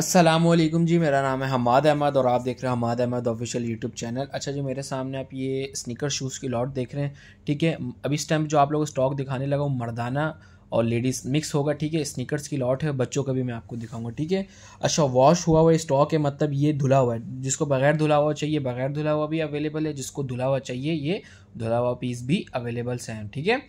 असलम जी मेरा नाम है हमाद अहमद और आप देख रहे हैं Hammad Ahmed official YouTube channel अच्छा जी मेरे सामने आप ये स्निकर शूज़ की लॉट देख रहे हैं ठीक है अभी इस टाइम जो आप लोग स्टॉक दिखाने लगा वो मर्दाना और लेडीज़ मिक्स होगा ठीक है स्निकर्स की लॉट है बच्चों का भी मैं आपको दिखाऊंगा ठीक है अच्छा वॉश हुआ हुआ स्टॉक है मतलब ये धुला हुआ है जिसको बगैर धुला हुआ चाहिए बगैर धुला हुआ भी अवेलेबल है जिसको धुला हुआ चाहिए ये धुला हुआ पीस भी अवेलेबल्स हैं ठीक है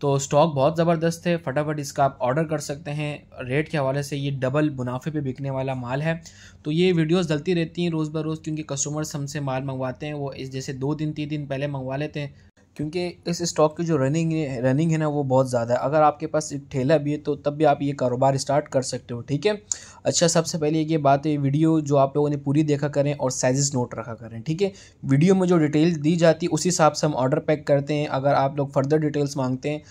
तो स्टॉक बहुत ज़बरदस्त है फटाफट इसका आप ऑर्डर कर सकते हैं रेट के हवाले से ये डबल मुनाफे पे बिकने वाला माल है तो ये वीडियोस डलती रहती हैं रोज़ बरोज़ क्योंकि कस्टमर्स हमसे माल मंगवाते हैं वो इस जैसे दो दिन तीन दिन पहले मंगवा लेते हैं क्योंकि इस स्टॉक की जो रनिंग रनिंग है ना वो बहुत ज़्यादा है अगर आपके पास एक ठेला भी है तो तब भी आप ये कारोबार स्टार्ट कर सकते हो ठीक है अच्छा सबसे पहले ये बात है वीडियो जो आप लोगों ने पूरी देखा करें और साइजेस नोट रखा करें ठीक है वीडियो में जो डिटेल दी जाती है उसी हिसाब से हम ऑर्डर पैक करते हैं अगर आप लोग फर्दर डिटेल्स मांगते हैं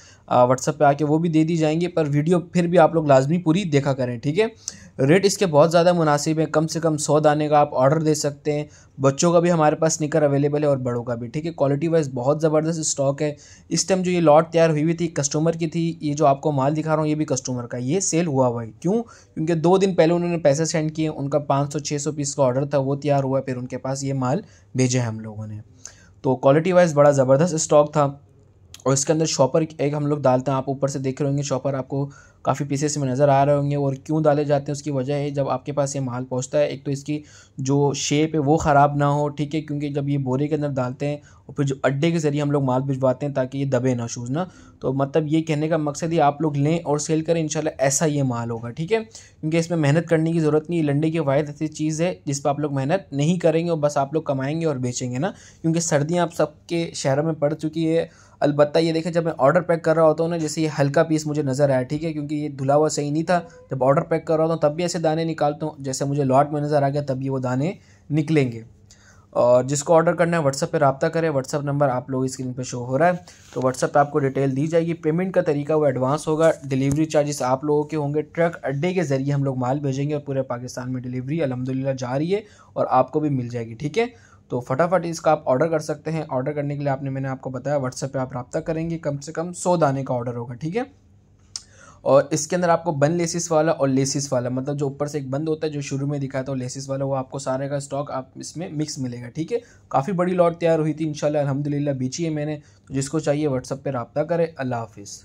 व्हाट्सअप पर आके वो भी दे दी जाएंगी पर वीडियो फिर भी आप लोग लाजमी पूरी देखा करें ठीक है रेट इसके बहुत ज़्यादा मुनासिब है कम से कम सौ दाने का आप ऑर्डर दे सकते हैं बच्चों का भी हमारे पास स्निकर अवेलेबल है और बड़ों का भी ठीक है क्वालिटी वाइज बहुत ज़बरदस्त बिजनेस स्टॉक है इस टाइम जो ये लॉट तैयार हुई हुई थी कस्टमर की थी ये जो आपको माल दिखा रहा हूँ ये भी कस्टमर का ये सेल हुआ हुआ है क्यों क्योंकि दो दिन पहले उन्होंने पैसे सेंड किए उनका पाँच सौ छः सौ पीस का ऑर्डर था वो तैयार हुआ फिर उनके पास ये माल भेजे हैं हम लोगों ने तो क्वालिटी वाइज बड़ा ज़बरदस्त स्टॉक था और इसके अंदर शॉपर एक हम लोग डालते हैं आप ऊपर से देख रहे होंगे शॉपर आपको काफ़ी पीसेस में नज़र आ रहे होंगे और क्यों डाले जाते हैं उसकी वजह है जब आपके पास ये माल पहुंचता है एक तो इसकी जो शेप है वो ख़राब ना हो ठीक है क्योंकि जब ये बोरे के अंदर डालते हैं और फिर जो अड्डे के ज़रिए हम लोग माल भिजवाते हैं ताकि ये दबे ना शूज़ ना तो मतलब ये कहने का मकसद ही आप लोग लें और सेल करें इन ऐसा ये माल होगा ठीक है क्योंकि इसमें मेहनत करने की ज़रूरत नहीं लंडे की वायद ऐसी चीज़ है जिस पर आप लोग मेहनत नहीं करेंगे और बस आप लोग कमाएंगे और बेचेंगे ना क्योंकि सर्दियाँ आप सबके शहरों में पड़ चुकी है अलबत्त ये देखें जब मैं ऑर्डर पैक कर रहा होता हूँ ना जैसे ये हल्का पीस मुझे नज़र आया ठीक है क्योंकि ये धुला हुआ सही नहीं था जब ऑर्डर पैक कर रहा होता हूँ तब भी ऐसे दाने निकालता हूँ जैसे मुझे लॉट में नज़र आ गया तब ये वो दाने निकलेंगे और जिसको ऑर्डर करना है व्हाट्सअप पर रबता करें व्हाट्सअप नंबर आप लोग स्क्रीन पर शो हो रहा है तो व्हाट्सअप पर आपको डिटेल दी जाएगी पेमेंट का तरीका वो एडवांस होगा डिलीवरी चार्जेस आप लोगों के होंगे ट्रक अड्डे के ज़रिए हम लोग माल भेजेंगे और पूरे पाकिस्तान में डिलीवरी अलहमदिल्ला जा रही है और आपको भी मिल जाएगी ठीक है तो फटाफट इसका आप ऑर्डर कर सकते हैं ऑर्डर करने के लिए आपने मैंने आपको बताया व्हाट्सएप पे आप रब्ता करेंगे कम से कम सौ दाने का ऑर्डर होगा ठीक है और इसके अंदर आपको बन लेसिस वाला और लेसिस वाला मतलब जो ऊपर से एक बंद होता है जो शुरू में दिखाया था लेसिस वाला वो आपको सारे का स्टॉक आप इसमें मिक्स मिलेगा ठीक है काफ़ी बड़ी लॉट तैयार हुई थी इन अल्हम्दुलिल्लाह बेची है मैंने तो जिसको चाहिए व्हाट्सअप पर रबता करें अल्लाह हाफिज़